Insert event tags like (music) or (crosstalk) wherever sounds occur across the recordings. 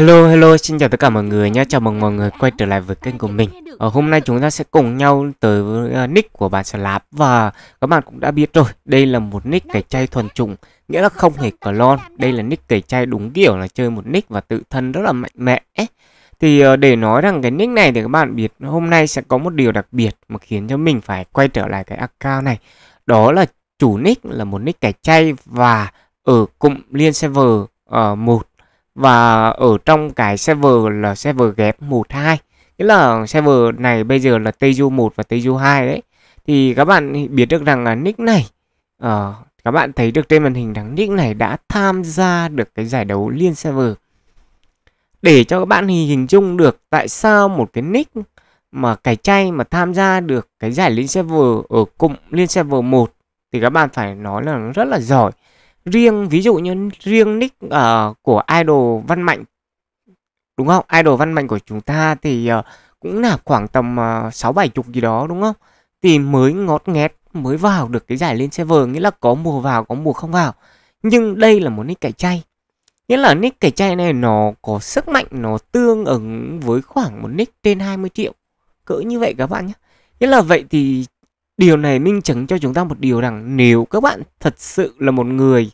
Hello, hello, xin chào tất cả mọi người nhé, chào mừng mọi người quay trở lại với kênh của mình Ở ờ, hôm nay chúng ta sẽ cùng nhau tới với ờ, nick của bạn Slap Và các bạn cũng đã biết rồi, đây là một nick cày chay thuần chủng Nghĩa là không hề clone, đây là nick cày chay đúng kiểu là chơi một nick và tự thân rất là mạnh mẽ Thì ờ, để nói rằng cái nick này thì các bạn biết hôm nay sẽ có một điều đặc biệt mà khiến cho mình phải quay trở lại cái account này Đó là chủ nick là một nick cày chay và ở cụm liên server uh, một và ở trong cái server là server ghép 12 nghĩa là server này bây giờ là Teju 1 và Teju 2 đấy thì các bạn biết được rằng là nick này uh, các bạn thấy được trên màn hình rằng nick này đã tham gia được cái giải đấu liên server để cho các bạn hình dung được tại sao một cái nick mà cái chay mà tham gia được cái giải liên server ở cụm liên server 1 thì các bạn phải nói là nó rất là giỏi riêng ví dụ như riêng nick uh, của idol văn mạnh đúng không idol văn mạnh của chúng ta thì uh, cũng là khoảng tầm ờ, sáu bảy chục gì đó đúng không thì mới ngót nghét mới vào được cái giải lên server nghĩa là có mùa vào có mùa không vào nhưng đây là một nick cải chay nghĩa là nick cải chay này nó có sức mạnh nó tương ứng với khoảng một nick trên 20 triệu cỡ như vậy các bạn nhé nghĩa là vậy thì Điều này minh chứng cho chúng ta một điều rằng nếu các bạn thật sự là một người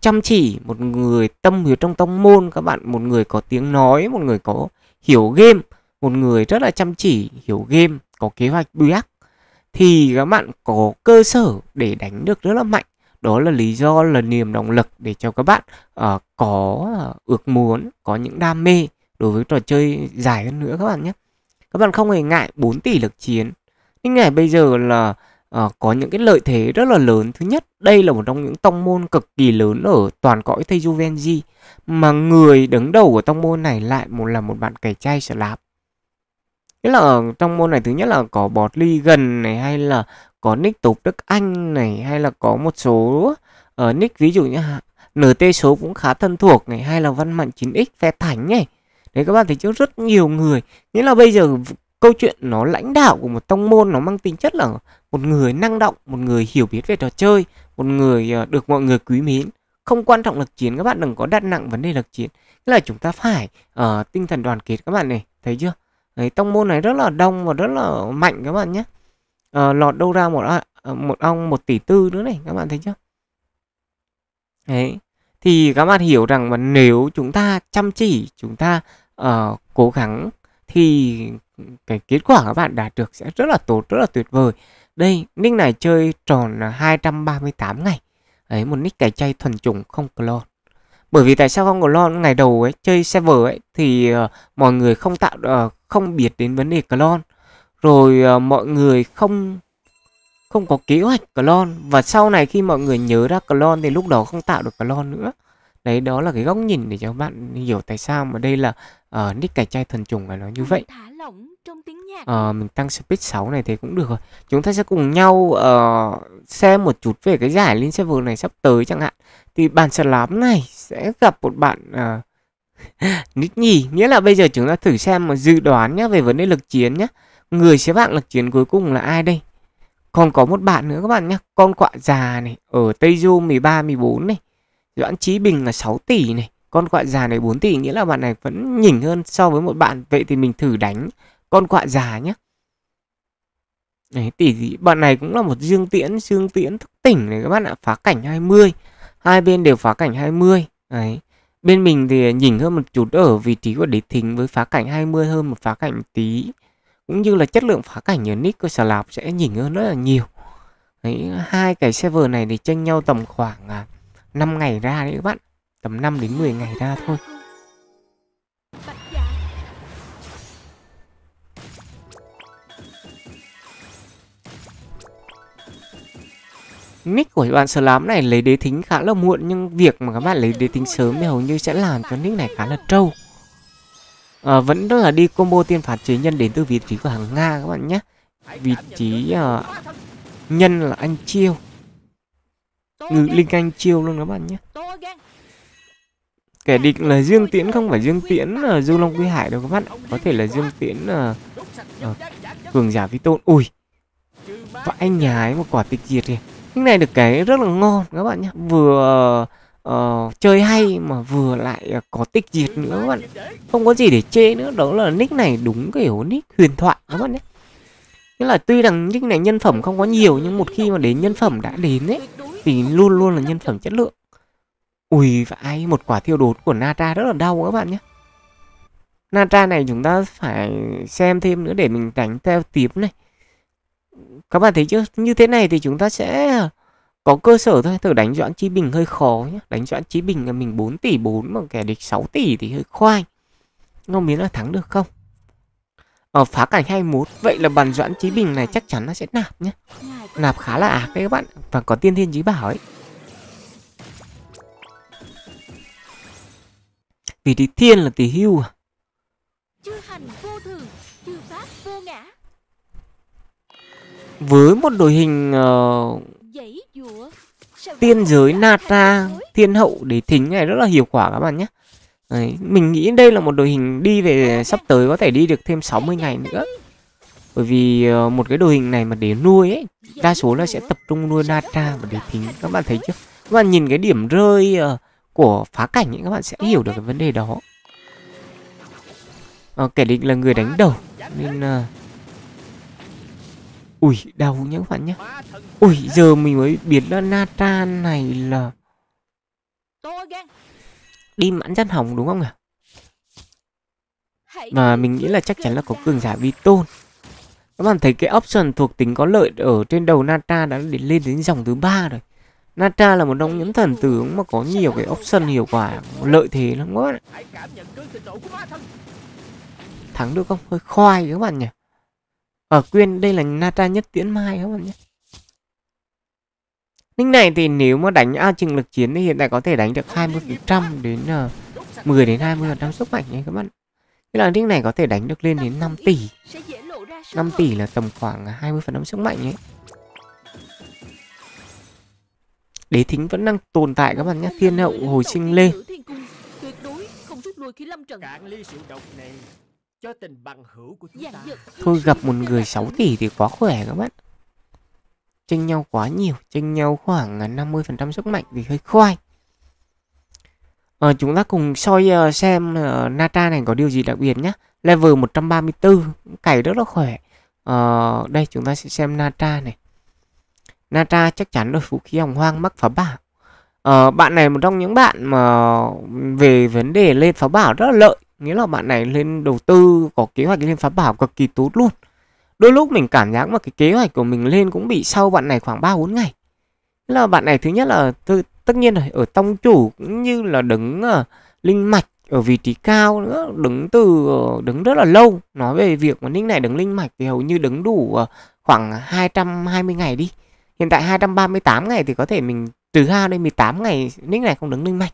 chăm chỉ, một người tâm huyết trong tông môn, các bạn một người có tiếng nói, một người có hiểu game, một người rất là chăm chỉ, hiểu game, có kế hoạch biếc thì các bạn có cơ sở để đánh được rất là mạnh. Đó là lý do là niềm động lực để cho các bạn uh, có uh, ước muốn, có những đam mê đối với trò chơi dài hơn nữa các bạn nhé. Các bạn không hề ngại 4 tỷ lực chiến hình ảnh bây giờ là à, có những cái lợi thế rất là lớn thứ nhất đây là một trong những tông môn cực kỳ lớn ở toàn cõi tây juvenji mà người đứng đầu của tông môn này lại một là một bạn cày trai lạp nghĩa là ở ờ, trong môn này thứ nhất là có bọt ly gần này hay là có nick tục Đức Anh này hay là có một số ở ờ, uh, nick ví dụ như NT số cũng khá thân thuộc này hay là văn mạnh 9x phe thánh này. Đấy các bạn thấy chứ rất nhiều người. Nghĩa là bây giờ câu chuyện nó lãnh đạo của một tông môn nó mang tính chất là một người năng động một người hiểu biết về trò chơi một người ờ, được mọi người quý mến không quan trọng lực chiến các bạn đừng có đặt nặng vấn đề lực chiến tức là chúng ta phải uh, tinh thần đoàn kết các bạn này thấy chưa Đấy, tông môn này rất là đông và rất là mạnh các bạn nhé uh, lọt đâu ra một một ong một tỷ tư nữa này các bạn thấy chưa Đấy. thì các bạn hiểu rằng mà nếu chúng ta chăm chỉ chúng ta uh, cố gắng thì cái kết quả các bạn đạt được sẽ rất là tốt, rất là tuyệt vời. Đây, nick này chơi tròn 238 ngày. Đấy, một nick cày chay thuần chủng không clone. Bởi vì tại sao không clone ngày đầu ấy chơi server ấy thì uh, mọi người không tạo uh, không biết đến vấn đề clone. Rồi uh, mọi người không không có kế hoạch clone và sau này khi mọi người nhớ ra clone thì lúc đó không tạo được clone nữa đấy đó là cái góc nhìn để cho các bạn hiểu tại sao mà đây là uh, nick cải trai thần trùng của nó như vậy uh, mình tăng speed 6 này thì cũng được rồi chúng ta sẽ cùng nhau uh, xem một chút về cái giải lên server này sắp tới chẳng hạn thì bàn slam này sẽ gặp một bạn uh, (laughs) Nít nhì, nghĩa là bây giờ chúng ta thử xem mà dự đoán nhé về vấn đề lực chiến nhé. Người sẽ hạng lực chiến cuối cùng là ai đây? Còn có một bạn nữa các bạn nhá, con quạ già này, ở Tây Du 13, 14 này. Doãn Chí Bình là 6 tỷ này Con quạ già này 4 tỷ Nghĩa là bạn này vẫn nhỉnh hơn so với một bạn Vậy thì mình thử đánh con quạ già nhé Đấy, tỷ gì bạn này cũng là một dương tiễn dương tiễn thức tỉnh này các bạn ạ phá cảnh 20 hai bên đều phá cảnh 20 đấy bên mình thì nhỉnh hơn một chút ở vị trí của đế thính với phá cảnh 20 hơn một phá cảnh tí cũng như là chất lượng phá cảnh ở nick của Sà Lạp sẽ nhỉnh hơn rất là nhiều đấy hai cái server này thì tranh nhau tầm khoảng à, 5 ngày ra đấy các bạn tầm 5 đến 10 ngày ra thôi nick của bạn sờ lám này lấy đế thính khá là muộn nhưng việc mà các bạn lấy đế thính sớm thì hầu như sẽ làm cho nick này khá là trâu à, vẫn rất là đi combo tiên phạt chế nhân đến từ vị trí của hàng nga các bạn nhé vị trí uh, nhân là anh chiêu ừ, linh anh chiêu luôn các bạn nhé kẻ địch là dương tiễn không phải dương tiễn uh, du long quy hải đâu các bạn có thể là dương tiễn uh, uh, cường giả vi tôn ui và anh nhà một quả tịch diệt kìa cái này được cái rất là ngon các bạn nhé vừa uh, chơi hay mà vừa lại uh, có tích diệt nữa các bạn không có gì để chê nữa đó là nick này đúng kiểu nick huyền thoại các bạn nhé nghĩa là tuy rằng nick này nhân phẩm không có nhiều nhưng một khi mà đến nhân phẩm đã đến ấy vì luôn luôn là nhân phẩm chất lượng ui vãi một quả thiêu đốt của nata rất là đau các bạn nhé nata này chúng ta phải xem thêm nữa để mình đánh theo tiếp này các bạn thấy chưa như thế này thì chúng ta sẽ có cơ sở thôi thử đánh doãn chí bình hơi khó nhé đánh doãn chí bình là mình 4 tỷ 4 mà kẻ địch 6 tỷ thì hơi khoai không biết là thắng được không Ờ, phá cảnh 21 Vậy là bản doãn chí bình này chắc chắn nó sẽ nạp nhé Nạp khá là ác đấy các bạn Và có tiên thiên chí bảo ấy Vì thì thiên là tỷ hưu à? Với một đội hình uh, Tiên giới nata Thiên hậu để thính này rất là hiệu quả các bạn nhé Đấy. Mình nghĩ đây là một đội hình đi về sắp tới có thể đi được thêm 60 ngày nữa. Bởi vì ờ, một cái đội hình này mà để nuôi ấy, đa số là sẽ tập trung nuôi Nata và để thính. Các bạn thấy chưa? Các bạn nhìn cái điểm rơi ờ, của phá cảnh ấy, các bạn sẽ hiểu được cái vấn đề đó. À, kẻ địch là người đánh đầu nên... Uh... Ui, đau nhá các bạn nhá. Ui, giờ mình mới biết là Nata này là đi mãn chân hỏng đúng không ạ? Và mình nghĩ là chắc chắn là có cường giả vi tôn. Các bạn thấy cái option thuộc tính có lợi ở trên đầu Nata đã đến lên đến dòng thứ ba rồi. Nata là một trong những thần tướng mà có nhiều cái option hiệu quả lợi thế lắm các Thắng được không? Hơi khoai các bạn nhỉ? Ở ờ, quyên đây là Nata nhất tiễn mai các bạn nhé. Nick này thì nếu mà đánh ao chừng lực chiến thì hiện tại có thể đánh được 20% đến uh, ờ, 10 đến 20% sức mạnh nha các bạn. Cái là nick này có thể đánh được lên đến 5 tỷ. 5 tỷ là tầm khoảng 20% sức mạnh ấy. Đế thính vẫn đang tồn tại các bạn nhé, thiên hậu hồi sinh lên. Thôi gặp một người 6 tỷ thì quá khỏe các bạn chênh nhau quá nhiều chênh nhau khoảng 50% à, sức mạnh thì hơi khoai à, chúng ta cùng soi uh, xem uh, Nata này có điều gì đặc biệt nhá. level 134 cày rất là khỏe à, đây chúng ta sẽ xem Nata này Nata chắc chắn là vũ khí hồng hoang mắc phá bảo à, bạn này một trong những bạn mà về vấn đề lên phá bảo rất là lợi nghĩa là bạn này lên đầu tư có kế hoạch lên phá bảo cực kỳ tốt luôn Đôi lúc mình cảm giác mà cái kế hoạch của mình lên cũng bị sau bạn này khoảng 3 4 ngày. là bạn này thứ nhất là thứ, tất nhiên rồi ở tông chủ cũng như là đứng ở ờ, linh mạch ở vị trí cao nữa, đứng từ ờ, đứng rất là lâu. Nói về việc mà Ninh này đứng linh mạch thì hầu như đứng đủ ờ, khoảng 220 ngày đi. Hiện tại 238 ngày thì có thể mình trừ ra đây 18 ngày nick này không đứng linh mạch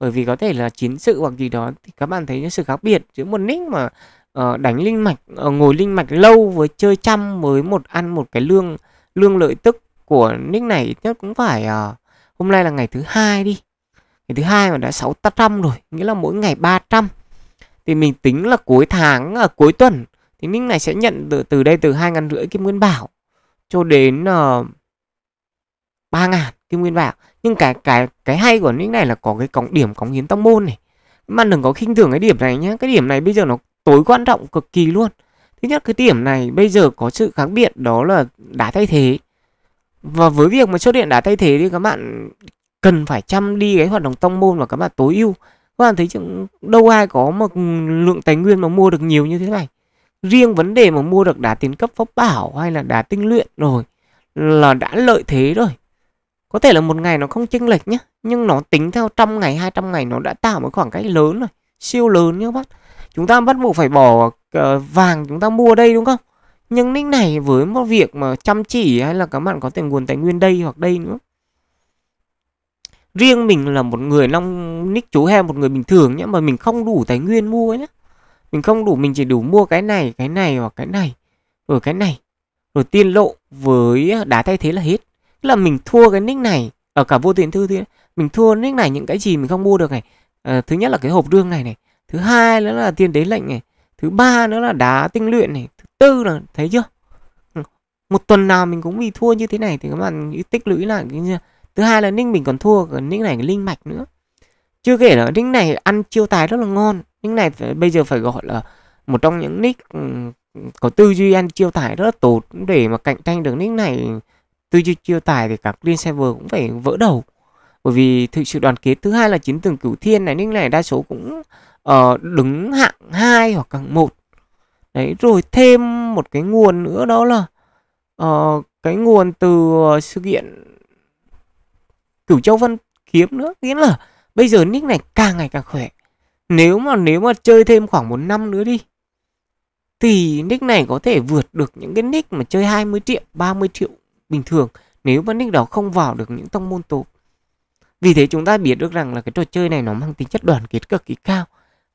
bởi vì có thể là chiến sự hoặc gì đó thì các bạn thấy những sự khác biệt giữa một nick mà Ờ, đánh linh mạch ờ, ngồi linh mạch lâu với chơi chăm với một ăn một cái lương lương lợi tức của nick này ít nhất cũng phải ờ, hôm nay là ngày thứ hai đi ngày thứ hai mà đã 600 rồi nghĩa là mỗi ngày 300 thì mình tính là cuối tháng uh, cuối tuần thì nick này sẽ nhận từ, từ đây từ hai ngàn rưỡi kim nguyên bảo cho đến uh, ngàn kim nguyên bảo nhưng cái cái cái hay của nick này là có cái cộng điểm cống hiến tông môn này mà đừng có khinh thường cái điểm này nhé cái điểm này bây giờ nó tối quan trọng cực kỳ luôn thứ nhất cái điểm này bây giờ có sự khác biệt đó là đá thay thế và với việc mà xuất hiện đá thay thế thì các bạn cần phải chăm đi cái hoạt động tông môn và các bạn tối ưu các bạn thấy chứ đâu ai có một lượng tài nguyên mà mua được nhiều như thế này riêng vấn đề mà mua được đá tiến cấp pháp bảo hay là đá tinh luyện rồi là đã lợi thế rồi có thể là một ngày nó không chênh lệch nhé nhưng nó tính theo trăm ngày hai trăm ngày nó đã tạo một khoảng cách lớn rồi siêu lớn nhé các bạn chúng ta bắt buộc phải bỏ ờ, vàng chúng ta mua đây đúng không nhưng nick này với một việc mà chăm chỉ hay là các bạn có tiền nguồn tài nguyên đây hoặc đây nữa riêng mình là một người long nick chú he một người bình thường nhé mà mình không đủ tài nguyên mua nhé mình không đủ mình chỉ đủ mua cái này cái này hoặc cái này rồi cái này rồi tiên lộ với đá thay thế là hết Tức là mình thua cái nick này ở cả vô tiền thư thì mình thua nick này những cái gì mình không mua được này à, thứ nhất là cái hộp đương này này thứ hai nữa là tiền đế lệnh này thứ ba nữa là đá tinh luyện này thứ tư là thấy chưa ừ. một tuần nào mình cũng bị thua như thế này thì các bạn tích lũy là thứ hai là ninh mình còn thua còn ninh này linh mạch nữa chưa kể là ninh này ăn chiêu tài rất là ngon ninh này phải, bây giờ phải gọi là một trong những nick ừ, có tư duy ăn chiêu tài rất là tốt để mà cạnh tranh được nick này tư duy chiêu tài thì các liên server cũng phải vỡ đầu bởi vì thực sự đoàn kết thứ hai là chiến tường cửu thiên này nick này đa số cũng uh, đứng hạng 2 hoặc hạng 1 đấy rồi thêm một cái nguồn nữa đó là uh, cái nguồn từ uh, sự kiện cửu châu văn kiếm nữa nghĩa là bây giờ nick này càng ngày càng khỏe nếu mà nếu mà chơi thêm khoảng một năm nữa đi thì nick này có thể vượt được những cái nick mà chơi 20 triệu 30 triệu bình thường nếu mà nick đó không vào được những tông môn tốp vì thế chúng ta biết được rằng là cái trò chơi này nó mang tính chất đoàn kết cực kỳ cao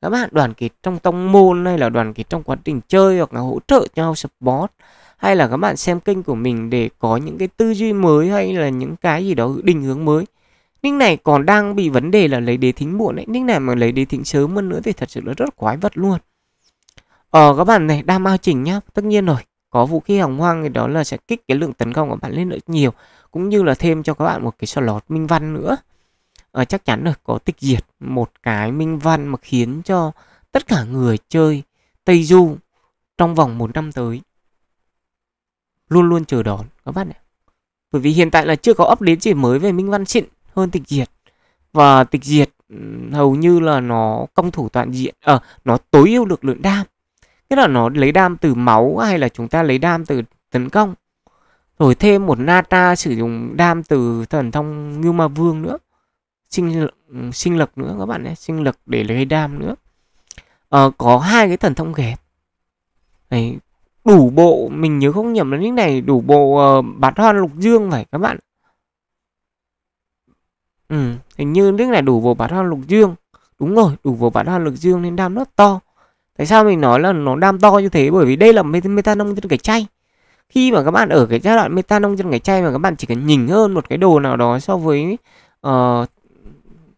các bạn đoàn kết trong tông môn hay là đoàn kết trong quá trình chơi hoặc là hỗ trợ nhau support hay là các bạn xem kênh của mình để có những cái tư duy mới hay là những cái gì đó định hướng mới Nick này còn đang bị vấn đề là lấy đế thính muộn đấy Nick này mà lấy đế thính sớm hơn nữa thì thật sự là rất quái vật luôn Ờ các bạn này đam ao chỉnh nhá Tất nhiên rồi Có vũ khí hồng hoang thì đó là sẽ kích cái lượng tấn công của bạn lên nữa nhiều Cũng như là thêm cho các bạn một cái slot minh văn nữa uh, chắc chắn là có tịch diệt một cái minh văn mà khiến cho tất cả người chơi Tây Du trong vòng một năm tới luôn luôn chờ đón các bạn ạ. Bởi vì hiện tại là chưa có đến chỉ mới về minh văn xịn hơn tịch diệt. Và tịch diệt hầu như là nó công thủ toàn diện, ở ờ, à, nó tối ưu lực lượng đam. Tức là nó lấy đam từ máu hay là chúng ta lấy đam từ tấn công. Rồi thêm một Nata sử dụng đam từ thần thông như Ma Vương nữa sinh ừ, sinh lực nữa các bạn nhé sinh lực để lấy đam nữa ờ, có hai cái thần thông ghép này đủ bộ mình nhớ không nhầm là những này đủ bộ uh, bát hoa lục dương phải các bạn ừ, hình như nước này đủ bộ bát hoa lục dương đúng rồi đủ bộ bát hoa lục dương nên đam rất to tại sao mình nói là nó đam to như thế bởi vì đây là meta nông trên cái chay khi mà các bạn ở cái giai đoạn meta nông trên cái chay mà các bạn chỉ cần nhìn hơn một cái đồ nào đó so với uh,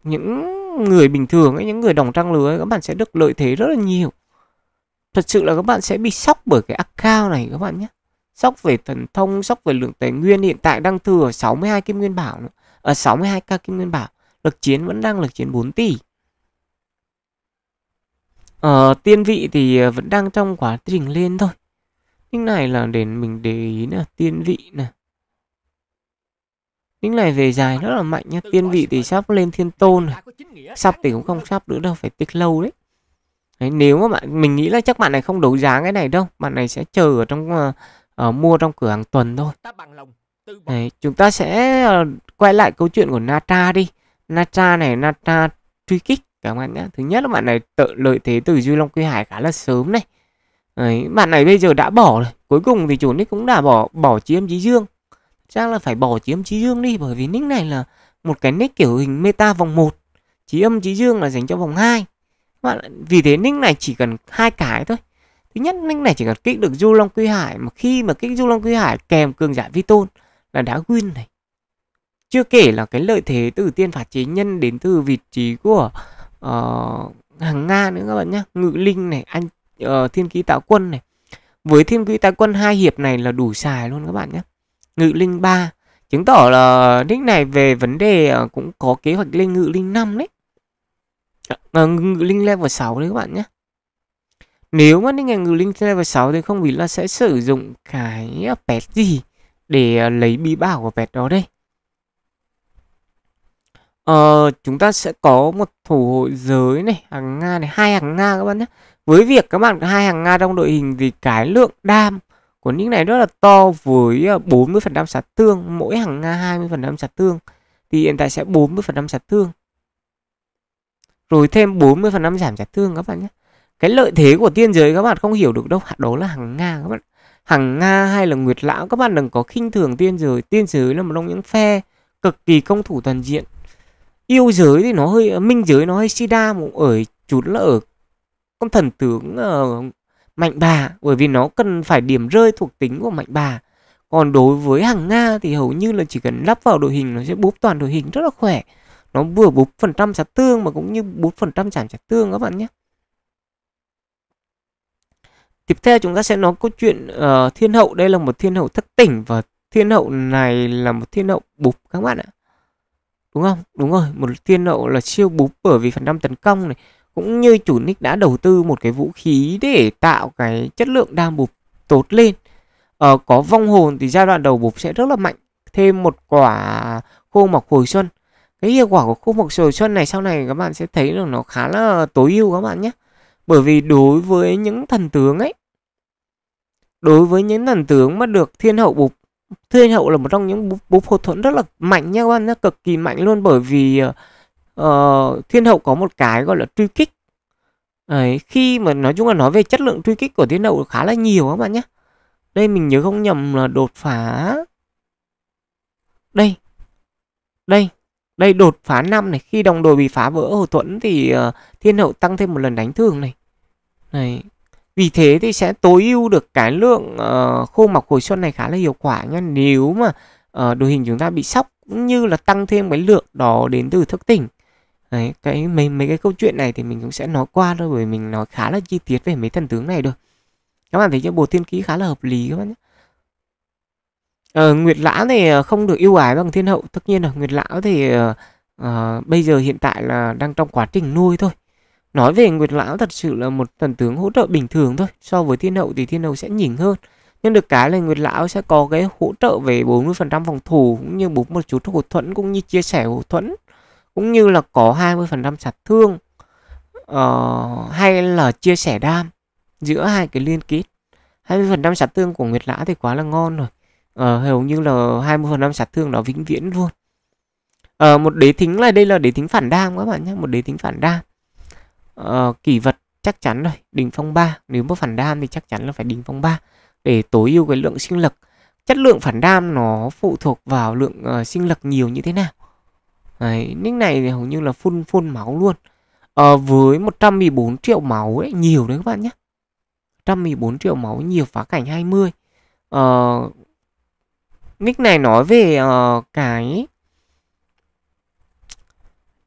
những người bình thường ấy những người đồng trang lứa ấy, các bạn sẽ được lợi thế rất là nhiều thật sự là các bạn sẽ bị sốc bởi cái account này các bạn nhé sốc về thần thông sốc về lượng tài nguyên hiện tại đang thừa 62 kim nguyên bảo nữa ở à, 62 k kim nguyên bảo lực chiến vẫn đang lực chiến 4 tỷ ở ờ, tiên vị thì ờ, vẫn đang trong quá trình lên thôi nhưng này là để mình để ý là tiên vị này những này về dài rất là mạnh nhá. Tiên vị thì sắp lên thiên tôn này. Sắp thì cũng không sắp nữa đâu, phải tích lâu đấy. đấy nếu mà bạn, mình nghĩ là chắc bạn này không đấu giá cái này đâu. Bạn này sẽ chờ ở trong uh, mua trong cửa hàng tuần thôi. Đấy, chúng ta sẽ uh, quay lại câu chuyện của Natra đi. Natra này, Natra truy kích các bạn nhé. Thứ nhất là bạn này tự lợi thế từ Duy Long Quy Hải khá là sớm này. Đấy, bạn này bây giờ đã bỏ rồi. Cuối cùng thì chủ nick cũng đã bỏ bỏ chiếm Chí Dương chắc là phải bỏ trí âm trí dương đi bởi vì nick này là một cái nick kiểu hình meta vòng 1 trí âm trí dương là dành cho vòng 2 mà vì thế nick này chỉ cần hai cái thôi thứ nhất nick này chỉ cần kích được du long quy hải mà khi mà kích du long quy hải kèm cường giả vi tôn là đã win này chưa kể là cái lợi thế từ tiên phạt chế nhân đến từ vị trí của uh, hàng nga nữa các bạn nhé ngự linh này anh uh, thiên ký tạo quân này với thiên ký tạo quân hai hiệp này là đủ xài luôn các bạn nhé ngự linh 3 chứng tỏ là nick này về vấn đề ờ, cũng có kế hoạch lên ngự linh 5 đấy à, ngự linh level 6 đấy các bạn nhé nếu mà nick này ngự linh level 6 thì không biết là sẽ sử dụng cái ờ, pet gì để lấy bí bảo của pet đó đây Ờ, chúng ta sẽ có một thủ hội giới này hàng nga này hai hàng nga các bạn nhé với việc các bạn hai hàng nga trong đội hình thì cái lượng đam của những này rất là to với 40% ờ, sát thương mỗi hàng nga 20% sát thương thì hiện tại sẽ 40% sát thương rồi thêm 40% giảm sát thương các bạn nhé cái lợi thế của tiên giới các bạn không hiểu được đâu đó là hàng nga các bạn hàng nga hay là nguyệt lão các bạn đừng có khinh thường tiên giới tiên giới là một trong những phe cực kỳ công thủ toàn diện yêu giới thì nó hơi ờ, minh giới nó hơi sida một ở chút là ở con thần tướng uh, mạnh bà bởi vì nó cần phải điểm rơi thuộc tính của mạnh bà còn đối với hàng nga thì hầu như là chỉ cần lắp vào đội hình nó sẽ búp toàn đội hình rất là khỏe nó vừa búp phần trăm sát tương mà cũng như bốn phần trăm chạm sát tương các bạn nhé tiếp theo chúng ta sẽ nói câu chuyện uh, thiên hậu đây là một thiên hậu thất tỉnh và thiên hậu này là một thiên hậu búp các bạn ạ đúng không đúng rồi một thiên hậu là siêu búp bởi vì phần trăm tấn công này cũng như chủ nick đã đầu tư một cái vũ khí để tạo cái chất lượng đam bụp tốt lên ờ, có vong hồn thì giai đoạn đầu bụp sẽ rất là mạnh thêm một quả khô mọc hồi xuân cái hiệu quả của khô mọc hồi xuân này sau này các bạn sẽ thấy là nó khá là tối ưu các bạn nhé bởi vì đối với những thần tướng ấy đối với những thần tướng mà được thiên hậu bụp thiên hậu là một trong những búp, búp hậu thuẫn rất là mạnh nha các bạn nhé cực kỳ mạnh luôn bởi vì uh, uh, thiên hậu có một cái gọi là truy kích Đấy, khi mà nói chung là nói về chất lượng truy kích của thiên hậu khá là nhiều các bạn nhé đây mình nhớ không nhầm là đột phá đây đây đây đột phá năm này khi đồng đội bị phá vỡ hồ thuẫn thì uh, thiên hậu tăng thêm một lần đánh thường này này vì thế thì sẽ tối ưu được cái lượng uh, khô mọc hồi xuân này khá là hiệu quả nha nếu mà uh, đội hình chúng ta bị sốc cũng như là tăng thêm cái lượng đó đến từ thức tỉnh Đấy, cái mấy mấy cái câu chuyện này thì mình cũng sẽ nói qua thôi bởi mình nói khá là chi tiết về mấy thần tướng này được các bạn thấy cho bộ thiên ký khá là hợp lý các bạn nhé ờ, nguyệt lão thì ờ, không được yêu ái bằng thiên hậu tất nhiên là nguyệt lão thì uh, bây giờ hiện tại là đang trong quá trình nuôi thôi nói về nguyệt lão thật sự là một thần tướng hỗ trợ bình thường thôi so với thiên hậu thì thiên hậu sẽ nhỉnh hơn nhưng được cái là Nguyệt Lão sẽ có cái hỗ trợ về 40% phòng thủ cũng như bốn một chút hậu thuẫn cũng như chia sẻ hậu thuẫn cũng như là có 20% sát thương uh, hay là chia sẻ đam giữa hai cái liên kết 20% sát thương của Nguyệt Lã thì quá là ngon rồi uh, hầu như là 20% sát thương đó vĩnh viễn luôn uh, một đế thính là đây là đế thính phản đam các bạn nhé một đế thính phản đam uh, kỷ vật chắc chắn rồi đỉnh phong 3 nếu mà phản đam thì chắc chắn là phải đỉnh phong 3 để tối ưu cái lượng sinh lực chất lượng phản đam nó phụ thuộc vào lượng uh, sinh lực nhiều như thế nào Đấy, nick này thì hầu như là phun phun máu luôn. À, với 114 triệu máu ấy, nhiều đấy các bạn nhé. 114 triệu máu nhiều phá cảnh 20. À, ờ, nick này nói về uh, cái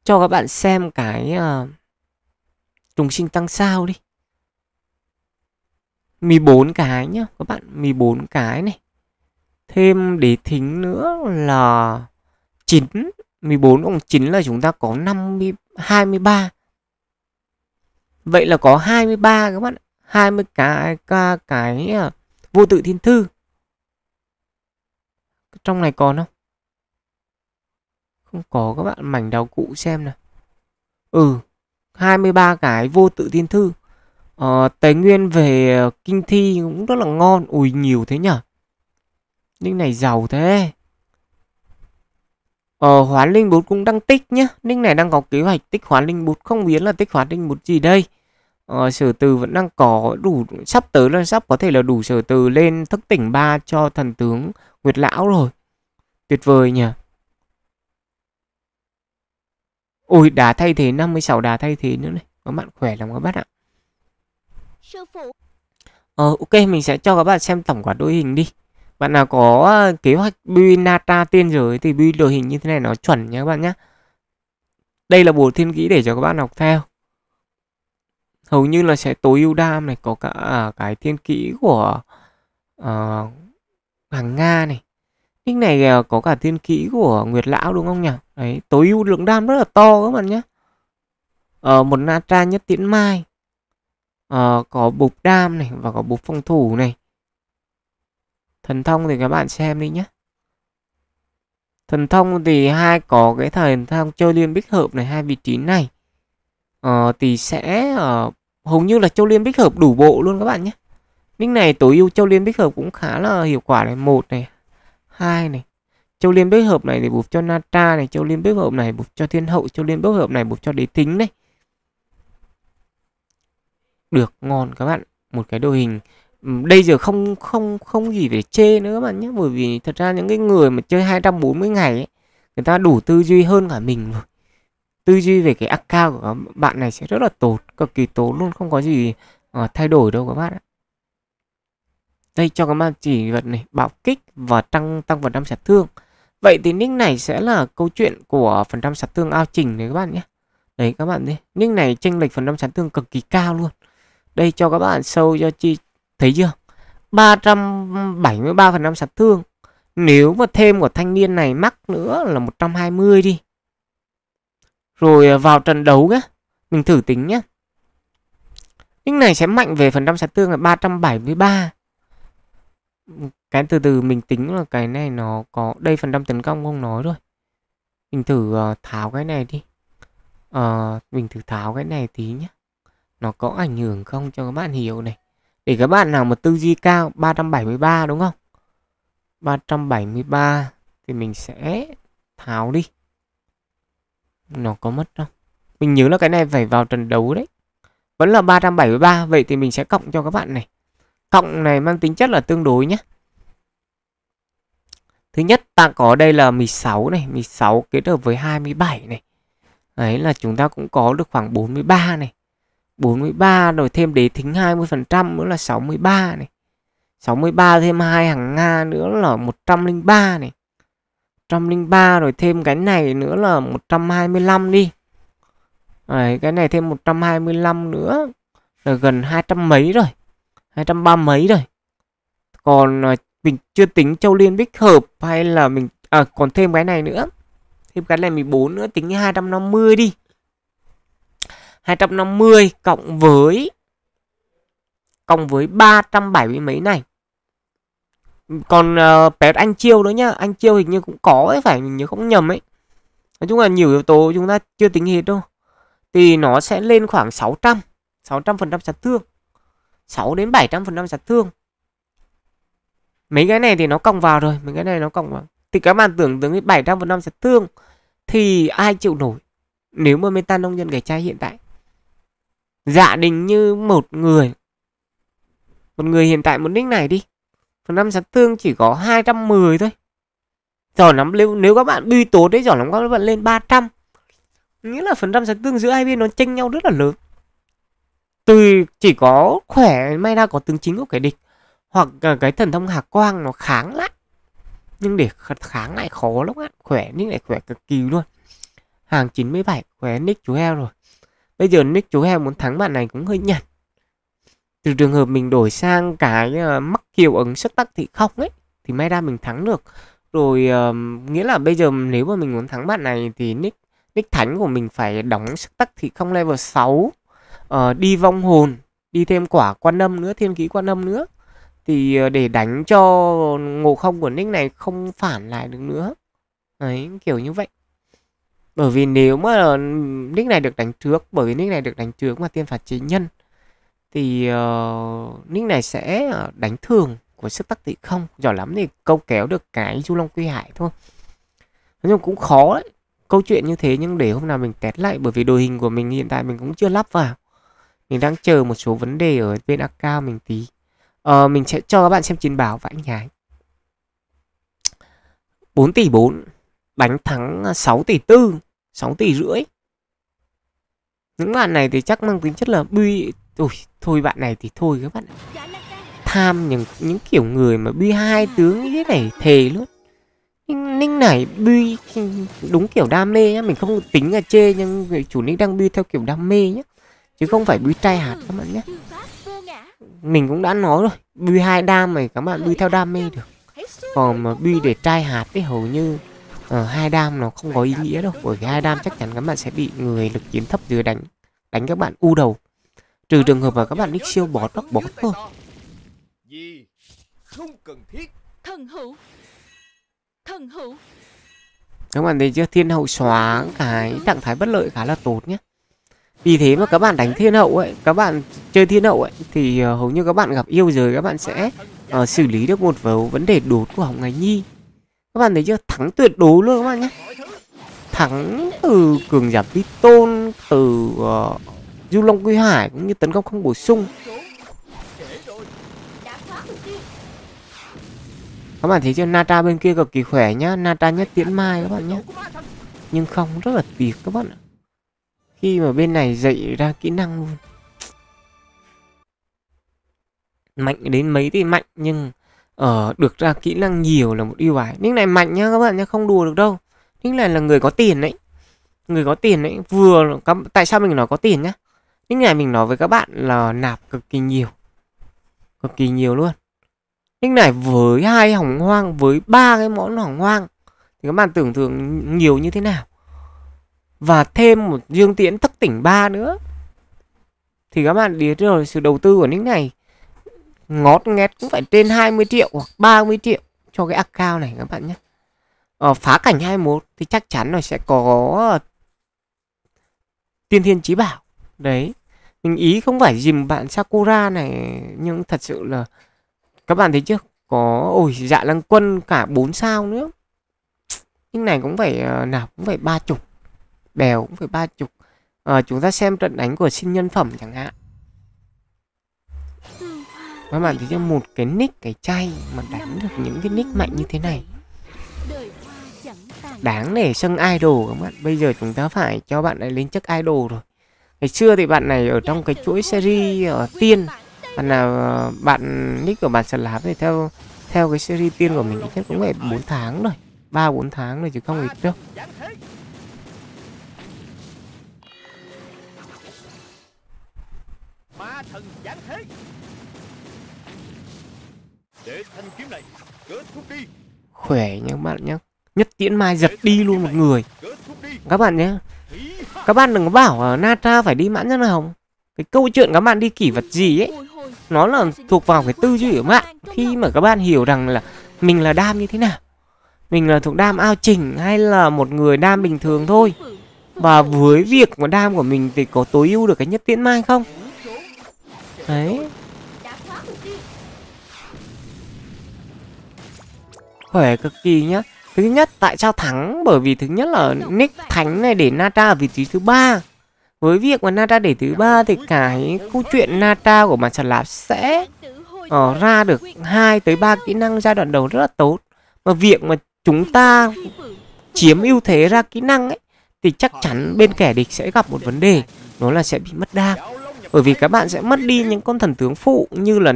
cho các bạn xem cái uh, trùng sinh tăng sao đi. 14 cái nhá các bạn, 14 cái này. Thêm để thính nữa là 9 14 cộng 9 là chúng ta có 50 23. Vậy là có 23 các bạn, 20 cái cái, cái à, vô tự thiên thư. Trong này còn không? Không có các bạn, mảnh đào cụ xem nào. Ừ, 23 cái vô tự thiên thư. Ờ, tài nguyên về kinh thi cũng rất là ngon. Ui nhiều thế nhở. Ninh này giàu thế. Ờ, hóa linh bút cũng đang tích nhá. linh này đang có kế hoạch tích hóa linh bút. Không biết là tích hóa linh bút gì đây. Ờ, sở từ vẫn đang có đủ sắp tới là sắp có thể là đủ sở từ lên thức tỉnh ba cho thần tướng Nguyệt Lão rồi. Tuyệt vời nhỉ. Ôi đá thay thế 56 đá thay thế nữa này. Các bạn khỏe lắm các bác ạ. Sư phụ. Ờ ok mình sẽ cho các bạn xem tổng quả đội hình đi bạn nào có ờ, kế hoạch build nata tiên rồi thì build đội hình như thế này nó chuẩn nhé các bạn nhé đây là bộ thiên kỹ để cho các bạn học theo hầu như là sẽ tối ưu đam này có cả à, cái thiên kỹ của uh, hàng nga này nick này ờ, có cả thiên kỹ của nguyệt lão đúng không nhỉ đấy tối ưu lượng đam rất là to các bạn nhé uh, một nata nhất tiễn mai uh, có bục đam này và có bục phòng thủ này Thần thông thì các bạn xem đi nhé. Thần thông thì hai có cái thần thông châu liên bích hợp này hai vị trí này. Ờ, thì sẽ uh, hầu như là châu liên bích hợp đủ bộ luôn các bạn nhé. Nick này tối ưu châu liên bích hợp cũng khá là hiệu quả này, một này, hai này. Châu liên bích hợp này thì buộc cho Natra này, châu liên bích hợp này buộc cho Thiên hậu, châu liên bích hợp này buộc cho Đế tính này. Được ngon các bạn, một cái đồ hình Ừ, đây giờ không không không gì để chê nữa mà nhé bởi vì thật ra những cái người mà chơi 240 ngày ấy, người ta đủ tư duy hơn cả mình rồi tư duy về cái account của bạn này sẽ rất là tốt cực kỳ tốt luôn không có gì uh, thay đổi đâu các bạn ạ đây cho các bạn chỉ vật này bạo kích và tăng tăng phần trăm sát thương vậy thì nick này sẽ là câu chuyện của phần trăm sát thương ao trình đấy các bạn nhé đấy các bạn đi nick này chênh lệch phần trăm sát thương cực kỳ cao luôn đây cho các bạn sâu cho chi Thấy chưa? 373% sát thương. Nếu mà thêm của thanh niên này mắc nữa là 120 đi. Rồi à, vào trận đấu nhé. Mình thử tính nhé. Nick này sẽ mạnh về phần trăm sát thương là 373. Cái từ từ mình tính là cái này nó có... Đây phần trăm tấn công không nói rồi. Mình thử à, tháo cái này đi. Uh, mình thử tháo cái này tí nhé. Nó có ảnh hưởng không cho các bạn hiểu này. Để các bạn nào mà tư duy cao 373 đúng không? 373 thì mình sẽ tháo đi. Nó có mất không? Mình nhớ là cái này phải vào trận đấu đấy. Vẫn là 373, vậy thì mình sẽ cộng cho các bạn này. Cộng này mang tính chất là tương đối nhé. Thứ nhất ta có đây là 16 này, 16 kết hợp với 27 này. Đấy là chúng ta cũng có được khoảng 43 này. 43 rồi thêm đế thính 20% nữa là 63 này. 63 thêm hai hàng Nga nữa là 103 này. 103 rồi thêm cái này nữa là 125 đi. Đấy, cái này thêm 125 nữa là gần 200 mấy rồi. 230 mấy rồi. Còn à, mình chưa tính châu liên bích hợp hay là mình à, còn thêm cái này nữa. Thêm cái này 14 nữa tính 250 đi. 250 cộng với cộng với 370 mấy này. Còn uh, ờ, pet anh chiêu nữa nhá, anh chiêu hình như cũng có ấy phải mình nhớ không nhầm ấy. Nói chung là nhiều yếu tố chúng ta chưa tính hết đâu. Thì nó sẽ lên khoảng 600, 600% sát thương. 6 đến 700% sát thương. Mấy cái này thì nó cộng vào rồi, mấy cái này nó cộng vào. Thì các bạn tưởng tượng cái 700% sát thương thì ai chịu nổi nếu mà meta nông dân cái chai hiện tại Dạ đình như một người Một người hiện tại muốn nick này đi Phần năm sát tương chỉ có 210 thôi Giỏi lắm nếu, nếu các bạn bi tố đấy giỏi lắm các bạn lên 300 Nghĩa là phần trăm sát tương giữa hai bên nó chênh nhau rất là lớn Tùy chỉ có khỏe may ra có tướng chính của kẻ địch Hoặc cái thần thông hạc quang nó kháng lại Nhưng để kháng lại khó lắm ạ Khỏe nick lại khỏe cực kỳ luôn Hàng 97 khỏe nick chú heo rồi Bây giờ nick chú heo muốn thắng bạn này cũng hơi nhạt. Từ trường hợp mình đổi sang cái ờ, mắc hiệu ứng sức tắc thị không ấy thì may ra mình thắng được. Rồi uh, nghĩa là bây giờ nếu mà mình muốn thắng bạn này thì nick nick thánh của mình phải đóng sức tắc thị không level 6 uh, ờ, đi vong hồn, đi thêm quả quan âm nữa, thiên ký quan âm nữa thì để đánh cho ngộ không của nick này không phản lại được nữa đấy kiểu như vậy bởi vì nếu mà nick này được đánh trước bởi vì nick này được đánh trước mà tiên phạt chế nhân thì uh, nick này sẽ ờ, đánh thường của sức tắc tị không giỏi lắm thì câu kéo được cái du long quy hải thôi nói chung cũng khó đấy câu chuyện như thế nhưng để hôm nào mình test lại bởi vì đồ hình của mình hiện tại mình cũng chưa lắp vào mình đang chờ một số vấn đề ở bên account mình tí uh, mình sẽ cho các bạn xem chiến báo và anh nhái 4 tỷ 4 bánh thắng 6 à, tỷ tư 6 tỷ rưỡi những bạn này thì chắc mang tính chất là bi Ôi, thôi bạn này thì thôi các bạn tham những những kiểu người mà bi hai tướng như thế này thề luôn ninh, ninh này bi đúng kiểu đam mê nhá mình không tính là chê nhưng chủ ninh đang bi theo kiểu đam mê nhá chứ không phải bi trai hạt các bạn nhé mình cũng đã nói rồi bi hai đam này các bạn bi theo đam mê được còn mà bi để trai hạt thì hầu như Ờ, hai đam nó không có ý nghĩa đâu bởi vì hai đam chắc chắn các bạn sẽ bị người lực chiến thấp dưới đánh đánh các bạn u đầu trừ trường hợp là các bạn nick siêu bó tóc bó thôi gì không cần thiết thần hữu thần hữu các bạn thấy chưa thiên hậu xóa cái trạng thái bất lợi khá là tốt nhé vì thế mà các bạn đánh thiên hậu ấy các bạn chơi thiên hậu ấy thì ờ, hầu như các bạn gặp yêu rồi các bạn sẽ uh, xử lý được một vấn đề đột của hồng ngày nhi các bạn thấy chưa? Thắng tuyệt đối luôn các bạn nhé. Thắng từ cường giả Piton, từ uh, Du Long Quy Hải cũng như tấn công không bổ sung. Các bạn thấy chưa? Nata bên kia cực kỳ khỏe nhá. Nata nhất tiễn mai các bạn nhé. Nhưng không rất là tuyệt các bạn ạ. Khi mà bên này dậy ra kỹ năng luôn. Mạnh đến mấy thì mạnh nhưng uh, được ra kỹ năng nhiều là một ưu ái nick này mạnh nhá các bạn nhá không đùa được đâu nick này là người có tiền đấy người có tiền đấy vừa các, tại sao mình nói có tiền nhá nick này mình nói với các bạn là nạp cực kỳ nhiều cực kỳ nhiều luôn nick này với hai hỏng hoang với ba cái món hỏng hoang thì các bạn tưởng tượng nhiều như thế nào và thêm một dương tiễn thất tỉnh ba nữa thì các bạn biết rồi sự đầu tư của nick này ngót nghét cũng phải trên 20 triệu hoặc 30 triệu cho cái account này các bạn nhé ờ, phá cảnh 21 thì chắc chắn là sẽ có ờ, tiên thiên trí bảo đấy mình ý không phải dìm bạn Sakura này nhưng thật sự là các bạn thấy chưa có ôi dạ lăng quân cả 4 sao nữa nhưng này cũng phải ờ, nào cũng phải ba chục bèo cũng phải ba chục à, chúng ta xem trận đánh của sinh nhân phẩm chẳng hạn các bạn thấy rằng một cái nick cái chay mà đánh được những cái nick mạnh như thế này đáng để sân idol các bạn bây giờ chúng ta phải cho bạn này lên chức idol rồi ngày xưa thì bạn này ở trong cái chuỗi series ở tiên bạn là ờ, bạn nick của bạn sần láp thì theo theo cái series tiên của mình thì chắc cũng phải 4 tháng rồi ba bốn tháng rồi chứ không ít đâu ma thần giáng thế để thanh kiếm này kết thúc đi khỏe nha các bạn nhé nhất tiễn mai giật đi luôn một người các bạn nhé các bạn đừng có bảo uh, nata phải đi mãn nhân hồng cái câu chuyện các bạn đi kỷ vật gì ấy nó là thuộc vào cái tư duy của bạn khi mà các bạn hiểu rằng là mình là đam như thế nào mình là thuộc đam ao chỉnh hay là một người đam bình thường thôi và với việc mà đam của mình thì có tối ưu được cái nhất tiễn mai không đấy khỏe cực kỳ nhá thứ nhất tại sao thắng bởi vì thứ nhất là nick thánh này để nata ở vị trí thứ ba với việc mà nata để thứ ba thì cái câu chuyện nata của mặt trận lạp sẽ uh, ra được 2 tới 3 kỹ năng giai đoạn đầu rất là tốt mà việc mà chúng ta chiếm ưu thế ra kỹ năng ấy thì chắc chắn bên kẻ địch sẽ gặp một vấn đề đó là sẽ bị mất đa. bởi vì các bạn sẽ mất đi những con thần tướng phụ như là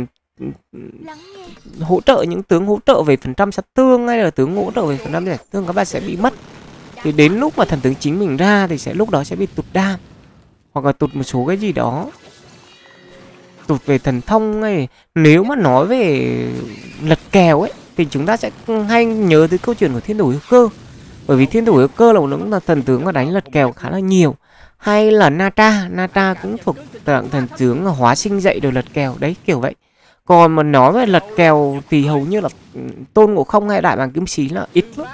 hỗ trợ những tướng hỗ trợ về phần trăm sát thương hay là tướng hỗ trợ về phần trăm giải thương các bạn sẽ bị mất thì đến lúc mà thần tướng chính mình ra thì sẽ lúc đó sẽ bị tụt đam hoặc là tụt một số cái gì đó tụt về thần thông ấy nếu mà nói về lật kèo ấy thì chúng ta sẽ hay nhớ tới câu chuyện của thiên thủ hữu cơ bởi vì thiên thủ hữu cơ là một là thần tướng mà đánh lật kèo khá là nhiều hay là nata nata cũng thuộc dạng thần tướng hóa sinh dậy rồi lật kèo đấy kiểu vậy còn mà nói về lật kèo thì hầu như là tôn ngộ không hay đại bàng kiếm chí là ít lắm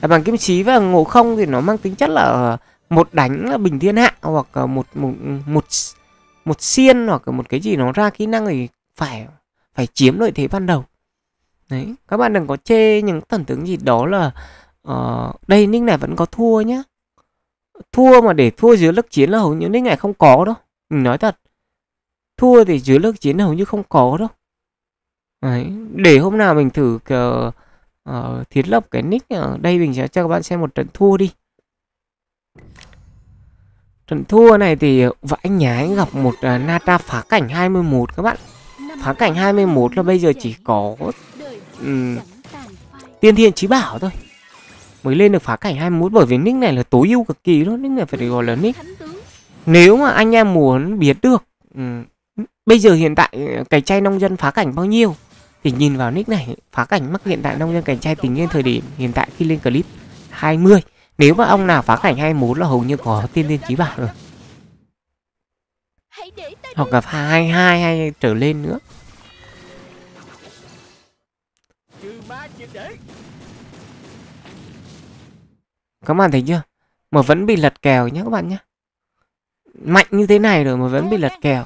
đại bàng kiếm chí và ngộ không thì nó mang tính chất là một đánh là bình thiên hạ hoặc một một một một xiên hoặc một cái gì nó ra kỹ năng thì phải phải chiếm lợi thế ban đầu đấy các bạn đừng có chê những thần tướng gì đó là uh, đây nick này vẫn có thua nhá thua mà để thua dưới lớp chiến là hầu như nick này không có đâu mình nói thật Thua thì dưới lớp 9 hầu như không có đâu. Đấy. Để hôm nào mình thử uh, uh, thiết lập cái nick ở đây mình sẽ cho các bạn xem một trận thua đi. Trận thua này thì vãi anh nhà anh gặp một uh, Nata phá cảnh 21 các bạn. Phá cảnh 21 là bây giờ chỉ có um, tiên thiên trí bảo thôi. Mới lên được phá cảnh 21 bởi vì nick này là tối ưu cực kỳ luôn, nick này phải được gọi là nick. Nếu mà anh em muốn biết được um, Bây giờ hiện tại cày ờ, chay nông dân phá cảnh bao nhiêu? Thì nhìn vào nick này, phá cảnh mắc hiện tại nông dân cày chay tính đến thời điểm hiện tại khi lên clip 20. Nếu mà ông nào phá cảnh 21 là hầu như có tiên tiên chí bảo rồi. Hoặc là pha 22 hay trở lên nữa. Các bạn thấy chưa? Mà vẫn bị lật kèo nhé các bạn nhé. Mạnh như thế này rồi mà vẫn bị lật kèo.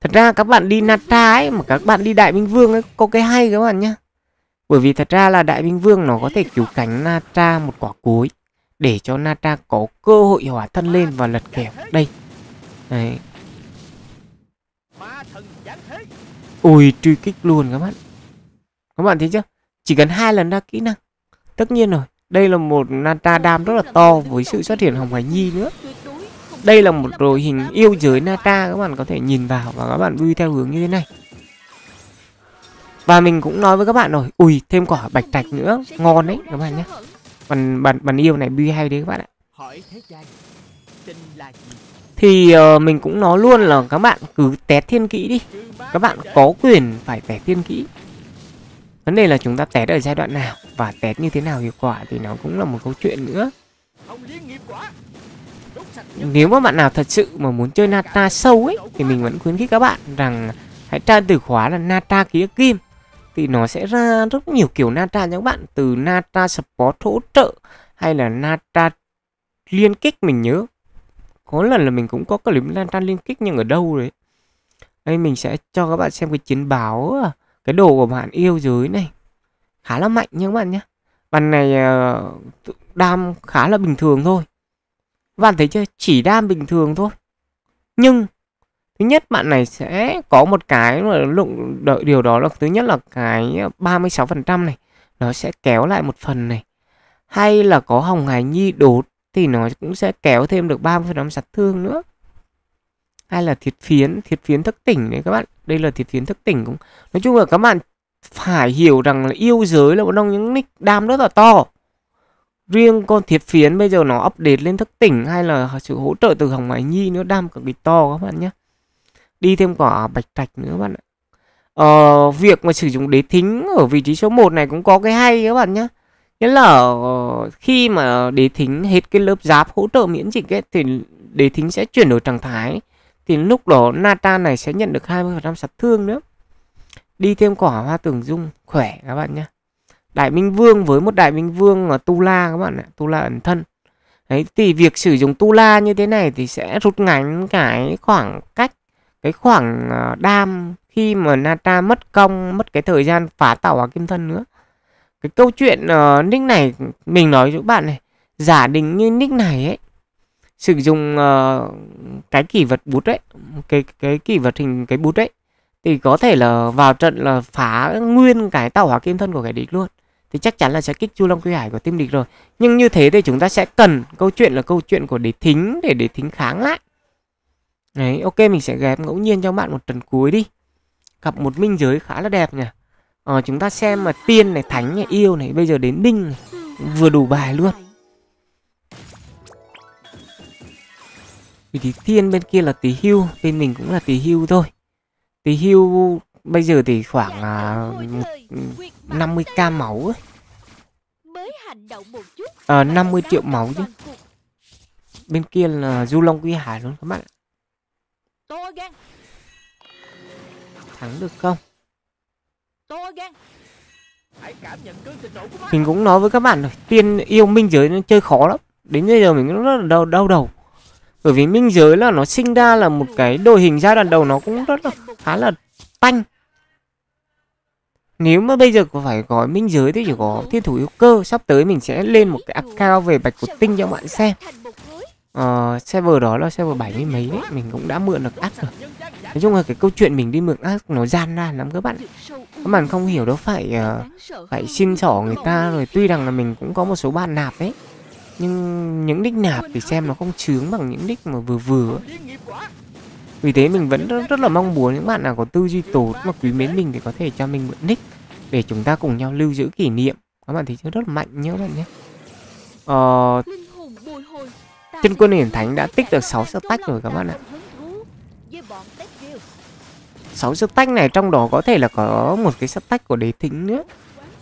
Thật ra các bạn đi Nata ấy mà các bạn đi Đại Minh Vương ấy có cái hay các bạn nhá. Bởi vì thật ra là Đại Minh Vương nó có thể cứu cánh Nata một quả cuối để cho Nata có cơ hội hóa thân lên và lật kèo đây. này Ui truy kích luôn các bạn. Các bạn thấy chưa? Chỉ cần hai lần ra kỹ năng. Tất nhiên rồi, đây là một Nata đam rất là to với sự xuất hiện Hồng Hải Nhi nữa. Đây là một đội hình yêu giới Nata các bạn có thể nhìn vào và các bạn vui theo hướng như thế này. Và mình cũng nói với các bạn rồi, ui thêm quả bạch trạch nữa, ngon đấy các bạn nhé. Bàn bàn bàn yêu này bi hay đấy các bạn ạ. Thì uh, mình cũng nói luôn là các bạn cứ té thiên kỹ đi. Các bạn có quyền phải té thiên kỹ. Vấn đề là chúng ta té ở giai đoạn nào và té như thế nào hiệu quả thì nó cũng là một câu chuyện nữa nếu mà bạn nào thật sự mà muốn chơi nata sâu ấy thì mình vẫn khuyến khích các bạn rằng hãy tra từ khóa là nata ký kim thì nó sẽ ra rất nhiều kiểu nata cho các bạn từ nata support hỗ trợ hay là nata liên kết mình nhớ có lần là mình cũng có clip nata liên kết nhưng ở đâu đấy đây mình sẽ cho các bạn xem cái chiến báo à, cái đồ của bạn yêu giới này khá là mạnh nha các bạn nhé bàn này à, đam khá là bình thường thôi bạn thấy chưa? Chỉ đam bình thường thôi. Nhưng thứ nhất bạn này sẽ có một cái mà lượng đợi điều đó là thứ nhất là cái 36% này nó sẽ kéo lại một phần này. Hay là có hồng hải nhi đột thì nó cũng sẽ kéo thêm được 30% sát thương nữa. Hay là thiệt phiến, thiệt phiến thức tỉnh đấy các bạn. Đây là thiệt phiến thức tỉnh cũng. Nói chung là các bạn phải hiểu rằng là yêu giới là một trong những nick đam rất là to riêng con thiệp phiến bây giờ nó update lên thức tỉnh hay là sự hỗ trợ từ hồng hải nhi nữa đam cực kỳ to các bạn nhé đi thêm quả bạch trạch nữa các bạn ạ ờ, việc mà sử dụng đế thính ở vị trí số 1 này cũng có cái hay các bạn nhé nghĩa là ờ, khi mà đế thính hết cái lớp giáp hỗ trợ miễn dịch ấy, thì đế thính sẽ chuyển đổi trạng thái thì lúc đó nata này sẽ nhận được 20% sát thương nữa đi thêm quả hoa tường dung khỏe các bạn nhé đại minh vương với một đại minh vương là tu la các bạn ạ tu la ẩn thân đấy thì việc sử dụng tu la như thế này thì sẽ rút ngắn cái khoảng cách cái khoảng à, đam khi mà nata mất công mất cái thời gian phá tàu hỏa kim thân nữa cái câu chuyện uh, nick này mình nói với các bạn này giả định như nick này ấy sử dụng uh, cái kỷ vật bút ấy cái cái kỷ vật hình cái bút ấy thì có thể là vào trận là phá nguyên cái tàu hỏa kim thân của kẻ địch luôn thì chắc chắn là sẽ kích chu long quy hải của team địch rồi nhưng như thế thì chúng ta sẽ cần câu chuyện là câu chuyện của để thính để để thính kháng lại đấy ok mình sẽ ghép ngẫu nhiên cho bạn một trận cuối đi gặp một minh giới khá là đẹp nhỉ ờ, chúng ta xem mà tiên này thánh này yêu này bây giờ đến đinh này vừa đủ bài luôn vì thì tiên bên kia là tí hưu bên mình cũng là tí hưu thôi tí hưu Bây giờ thì khoảng uh, 50k máu ấy. Ờ à, 50 triệu máu chứ Bên kia là du long quy hải luôn các bạn Thắng được không Mình cũng nói với các bạn rồi Tiên yêu minh giới nó chơi khó lắm Đến bây giờ mình rất là đau, đau đầu Bởi vì minh giới là nó sinh ra là một cái đội hình giai đoạn đầu nó cũng rất là khá là tanh nếu mà bây giờ có phải gói minh giới thì chỉ có thiên thủ hữu cơ sắp tới mình sẽ lên một cái cao về bạch cột tinh cho các bạn xem ờ, server đó là server bảy mươi mấy đấy mình cũng đã mượn được ác rồi nói chung là cái câu chuyện mình đi mượn ác nó gian ra lắm các bạn các bạn không hiểu đâu phải uh, phải xin xỏ người ta rồi tuy rằng là mình cũng có một số bạn nạp đấy nhưng những nick nạp thì xem nó không chướng bằng những nick mà vừa vừa vì thế mình vẫn rất, rất là mong muốn những bạn nào có tư duy tốt mà quý mến mình thì có thể cho mình mượn nick để chúng ta cùng nhau lưu giữ kỷ niệm các bạn thấy chưa rất là mạnh nhớ bạn nhé ờ, chân quân hiển thánh đã tích được 6 stack rồi các bạn ạ 6 stack này trong đó có thể là có một cái stack của đế thính nữa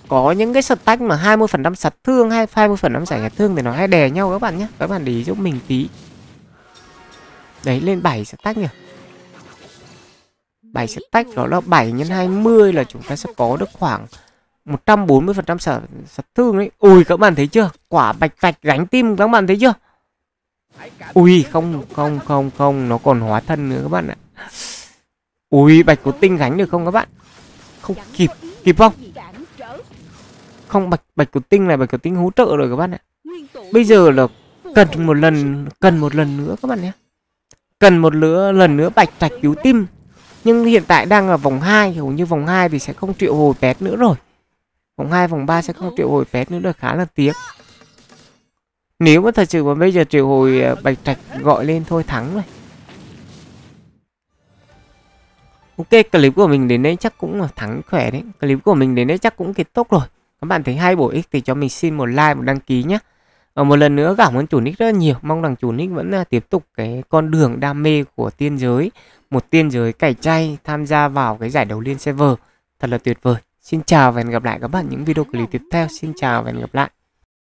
có những cái stack mà 20% sát thương hay 20% giải sát thương thì nó hay đè nhau các bạn nhé các bạn để ý giúp mình tí đấy lên 7 stack nhỉ 7 sẽ tách đó là 7 nhân 20 là chúng ta sẽ có được khoảng 140% sở, sở thương ấy Ui các bạn thấy chưa? Quả bạch bạch gánh tim các bạn thấy chưa? Ui không không không không nó còn hóa thân nữa các bạn ạ. Ui bạch có tinh gánh được không các bạn? Không kịp kịp không? Không bạch bạch của tinh này bạch của tinh hỗ trợ rồi các bạn ạ. Bây giờ là cần một lần cần một lần nữa các bạn nhé. Cần một lửa lần nữa bạch bạch cứu tim nhưng hiện tại đang ở vòng 2 hầu như vòng 2 thì sẽ không triệu hồi pet nữa rồi vòng 2 vòng 3 sẽ không triệu hồi pet nữa là khá là tiếc nếu mà thật sự mà bây giờ triệu hồi ờ, bạch trạch gọi lên thôi thắng rồi ok clip của mình đến đây chắc cũng thắng khỏe đấy clip của mình đến đây chắc cũng kết thúc rồi các bạn thấy hay bổ ích thì cho mình xin một like một đăng ký nhé và ờ, một lần nữa cảm ơn chủ nick rất nhiều mong rằng chủ nick vẫn à, tiếp tục cái con đường đam mê của tiên giới một tiên giới cày chay tham gia vào cái giải đấu liên server thật là tuyệt vời xin chào và hẹn gặp lại các bạn những video clip tiếp theo xin chào và hẹn gặp lại